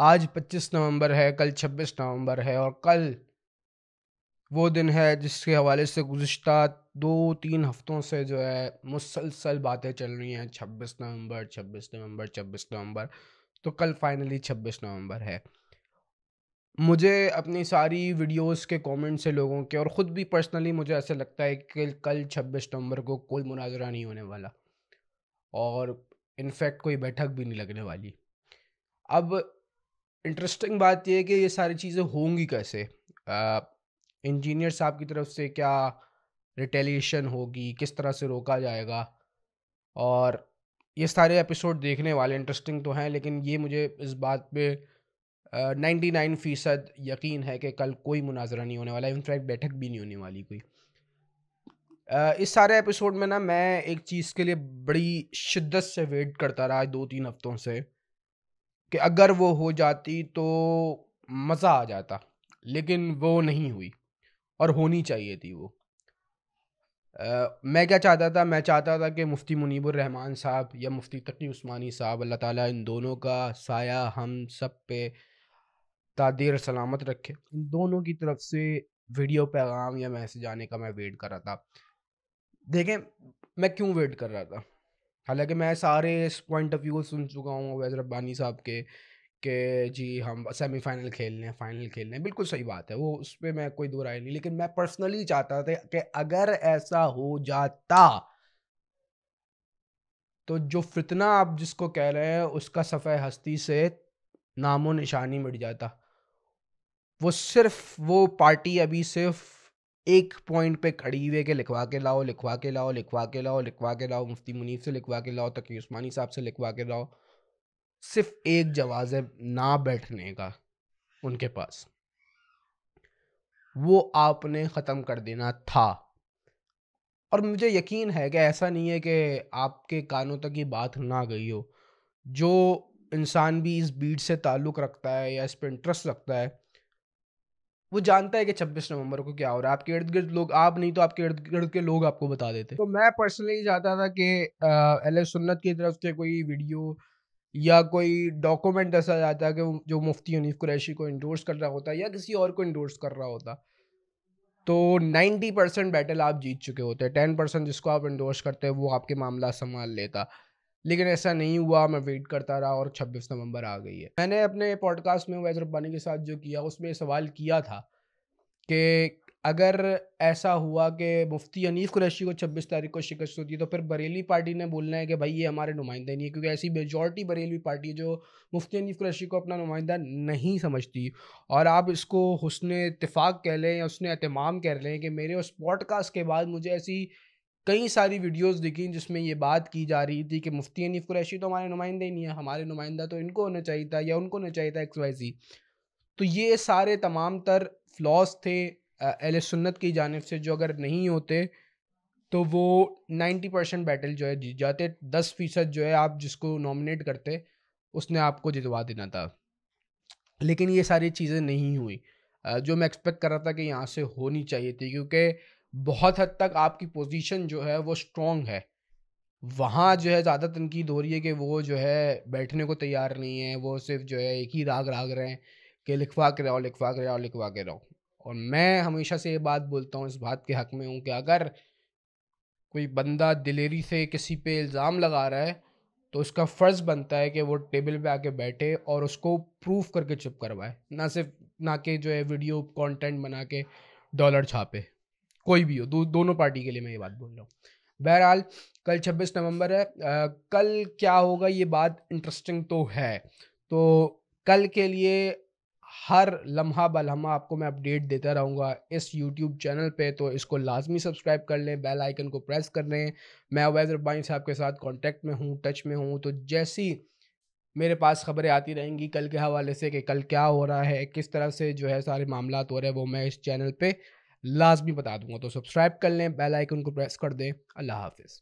आज 25 नवंबर है कल 26 नवंबर है और कल वो दिन है जिसके हवाले से गुज्त दो तीन हफ्तों से जो है मुसलसल बातें चल रही हैं 26 नवंबर 26 नवंबर 26 नवंबर तो कल फाइनली 26 नवंबर है मुझे अपनी सारी वीडियोस के कमेंट से लोगों के और ख़ुद भी पर्सनली मुझे ऐसा लगता है कि कल 26 नवंबर को कोई मुनाजरा नहीं होने वाला और इनफैक्ट कोई बैठक भी नहीं लगने वाली अब इंटरेस्टिंग बात यह है कि ये सारी चीज़ें होंगी कैसे इंजीनियर साहब की तरफ से क्या रिटेलिएशन होगी किस तरह से रोका जाएगा और ये सारे एपिसोड देखने वाले इंटरेस्टिंग तो हैं लेकिन ये मुझे इस बात पे नाइन्टी नाइन फ़ीसद यकीन है कि कल कोई मुनाजरा नहीं होने वाला इनफैक्ट बैठक भी नहीं होने वाली कोई इस सारे एपिसोड में ना मैं एक चीज़ के लिए बड़ी शिद्दत से वेट करता रहा दो तीन हफ्तों से कि अगर वो हो जाती तो मज़ा आ जाता लेकिन वो नहीं हुई और होनी चाहिए थी वो आ, मैं क्या चाहता था मैं चाहता था कि मुफ्ती मुनीबर रहमान साहब या मुफ्ती तकी उस्मानी साहब अल्लाह ताला इन दोनों का साया हम सब पे तादीर सलामत रखे इन दोनों की तरफ से वीडियो पैगाम या मैसेज आने का मैं वेट कर रहा था देखें मैं क्यों वेट कर रहा था हालांकि मैं सारे पॉइंट ऑफ व्यू सुन चुका हूँ वैसे रब्बानी साहब के कि जी हम सेमीफाइनल खेल लें फाइनल खेल लें बिल्कुल सही बात है वो उस पर मैं कोई दो राय नहीं लेकिन मैं पर्सनली चाहता था कि अगर ऐसा हो जाता तो जो फितना आप जिसको कह रहे हैं उसका सफ़े हस्ती से नामो निशानी मिट जाता वो सिर्फ वो पार्टी अभी सिर्फ एक पॉइंट पे खड़ी हुए के लिखवा के लाओ लिखवा के लाओ लिखवा के लाओ लिखवा के लाओ मुफ्ती मुनीफ से लिखवा के लाओ तकी उस्मानी साहब से लिखवा के लाओ सिर्फ एक जवाब है ना बैठने का उनके पास वो आपने ख़त्म कर देना था और मुझे यकीन है कि ऐसा नहीं है कि आपके कानों तक ये बात ना गई हो जो इंसान भी इस बीट से ताल्लुक़ रखता है या इस पर इंटरेस्ट रखता है वो जानता है कि 26 नवंबर को क्या हो रहा है आपके इर्द गिर्द लोग आप नहीं तो आपके इर्द गिर्द के लोग आपको बता देते तो मैं पर्सनली चाहता था कि अहल सुन्नत की तरफ से कोई वीडियो या कोई डॉक्यूमेंट ऐसा जाता कि जो मुफ्ती हनीफ कुरैशी को इंडोर्स कर रहा होता या किसी और को इंडोर्स कर रहा होता तो नाइन्टी परसेंट बैटल आप जीत चुके होते टेन परसेंट जिसको आप इंडोर्स करते हैं वो आपके मामला संभाल लेता लेकिन ऐसा नहीं हुआ मैं वेट करता रहा और 26 नवंबर आ गई है मैंने अपने पॉडकास्ट में वैज़ रब्बानी के साथ जो किया उसमें सवाल किया था कि अगर ऐसा हुआ कि मुफ्ती अनीफ कुरैशी को 26 तारीख को शिकस्त होती है तो फिर बरेली पार्टी ने बोलना है कि भाई ये हमारे नुमाइंदे नहीं है क्योंकि ऐसी मेजॉरिटी बरेली पार्टी है जो मुफ्ती अनीफ कुरैशी को अपना नुमाइंदा नहीं समझती और आप इसको हुसन इतफाक़ कह लें या उसने अहतमाम कह लें कि मेरे उस पॉडकास्ट के बाद मुझे ऐसी कई सारी वीडियोस दिखी जिसमें ये बात की जा रही थी कि मुफ्ती अनीफ कुरैशी तो हमारे नुमाइंदे ही नहीं है हमारे नुमाइंदा तो इनको होना चाहिए था या उनको होना चाहिए था एक्स वाई सी तो ये सारे तमाम तर फ्लॉस थे एल सुन्नत की जानब से जो अगर नहीं होते तो वो नाइन्टी परसेंट बैटल जो है जीत जाते दस फीसद जो है आप जिसको नॉमिनेट करते उसने आपको जितवा देना था लेकिन ये सारी चीज़ें नहीं हुई जो मैं एक्सपेक्ट कर रहा था कि यहाँ से होनी चाहिए थी क्योंकि बहुत हद तक आपकी पोजीशन जो है वो स्ट्रॉन्ग है वहाँ जो है ज़्यादा तनकीद हो रही है कि वो जो है बैठने को तैयार नहीं है वो सिर्फ जो है एक ही राग राग रहे हैं कि लिखवा के रहो लिखवा के रहो लिखवा के रहो और मैं हमेशा से ये बात बोलता हूँ इस बात के हक में हूँ कि अगर कोई बंदा दिलेरी से किसी पे इल्ज़ाम लगा रहा है तो उसका फ़र्ज़ बनता है कि वो टेबल पे आके बैठे और उसको प्रूफ करके चुप करवाए ना सिर्फ ना कि जो है वीडियो कंटेंट बना के डॉलर छापे कोई भी हो दो, दोनों पार्टी के लिए मैं ये बात बोल रहा हूँ बहरहाल कल 26 नवंबर है आ, कल क्या होगा ये बात इंटरेस्टिंग तो है तो कल के लिए हर लम्हा बलहमा आपको मैं अपडेट देता रहूँगा इस यूट्यूब चैनल पे तो इसको लाजमी सब्सक्राइब कर लें बेल आइकन को प्रेस कर लें मैं अवैध रब्बानी साहब के साथ कांटेक्ट में हूँ टच में हूँ तो जैसी मेरे पास खबरें आती रहेंगी कल के हवाले से कि कल क्या हो रहा है किस तरह से जो है सारे मामला हो रहे हैं वो मैं इस चैनल पर लाजमी बता दूंगा तो सब्सक्राइब कर लें बेल आइकन को प्रेस कर दें अल्लाह हाफिज़